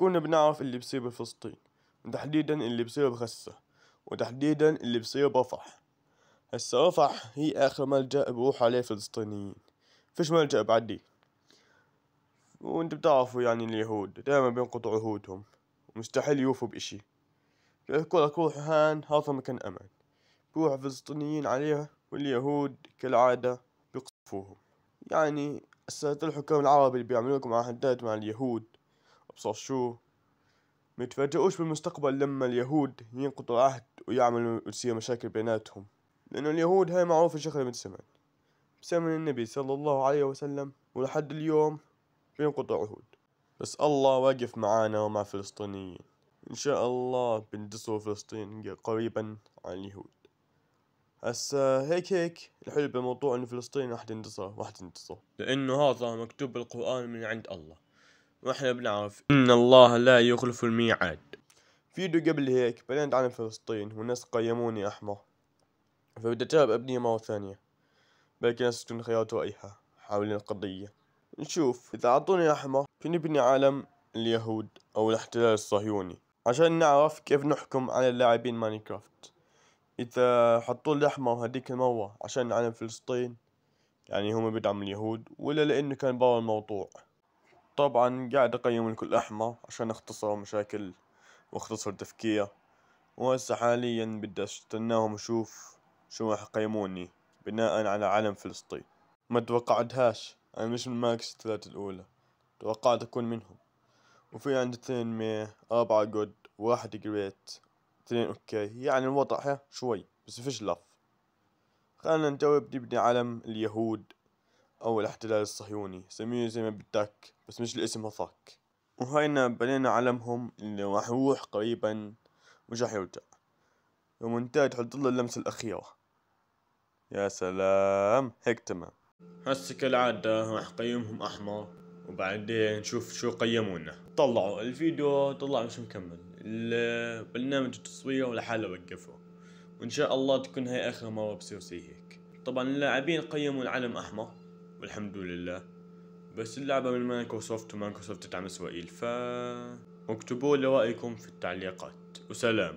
كنا بنعرف اللي بصير بفلسطين وتحديدا اللي بصير بغزة وتحديدا اللي بصير برفح هسا رفح هي آخر ملجأ بروح عليه فلسطينيين فيش ملجأ بعدي وانت بتعرفوا يعني اليهود دائما بينقطعوا عهودهم ومستحيل يوفوا بإشي يقول لك روح هان هذا مكان أمان بروح فلسطينيين عليها واليهود كالعادة بيقصفوهم يعني السادة الحكام العرب اللي بيعملوا لكم عهدات مع اليهود أبصر شو ما يتفاجئوش بالمستقبل لما اليهود ينقضوا العهد ويعملوا وتصير مشاكل بيناتهم لأنه اليهود هاي معروفة شغلة من زمان بسمن النبي صلى الله عليه وسلم ولحد اليوم بينقطع عهود بس الله واقف معانا ومع فلسطينيين إن شاء الله بندسوا فلسطين قريبا عن اليهود هسا هيك هيك الحلو بالموضوع إن فلسطين راح تنتصر راح تنتصر لأنه هذا مكتوب بالقرآن من عند الله واحنا بنعرف ان الله لا يخلف الميعاد فيديو قبل هيك بعدين عن فلسطين والناس قيموني احمر فبدي اتابع ابنية مرة ثانية بلكي الناس تكون خيارات رأيها حول القضية نشوف اذا اعطوني احمر نبني عالم اليهود او الاحتلال الصهيوني عشان نعرف كيف نحكم على اللاعبين ماينكرافت اذا حطوا الاحمر هذيك المرة عشان عالم فلسطين يعني هم بيدعموا اليهود ولا لانه كان برا الموضوع طبعا قاعد أقيم الكل أحمر عشان أختصر مشاكل وأختصر تفكير وهسه حاليا بدي أستناهم أشوف شو راح يقيموني بناء على علم فلسطين ما توقعتهاش أنا مش من ماكس الثلاثة الأولى توقعت أكون منهم وفي عندي اثنين مية أربعة جود واحد جريت اثنين أوكي يعني الوضع شوي بس فيش لف خلينا نجاوب نبني علم اليهود أو الاحتلال الصهيوني سميه زي ما بدك بس مش الاسم هذاك وهينا بنينا علمهم اللي راح يروح قريبا مش راح يرجع حط الله اللمسة الأخيرة يا سلام هيك تمام هسه كالعادة راح قيمهم أحمر وبعدين نشوف شو قيمونا طلعوا الفيديو طلع مش مكمل البرنامج التصوير لحاله وقفه وإن شاء الله تكون هاي آخر مرة بصير زي هيك طبعا اللاعبين قيموا العلم أحمر الحمد لله بس اللعبة من مايكروسوفت ومايكروسوفت تدعم اسرائيل ف اكتبوا في التعليقات وسلام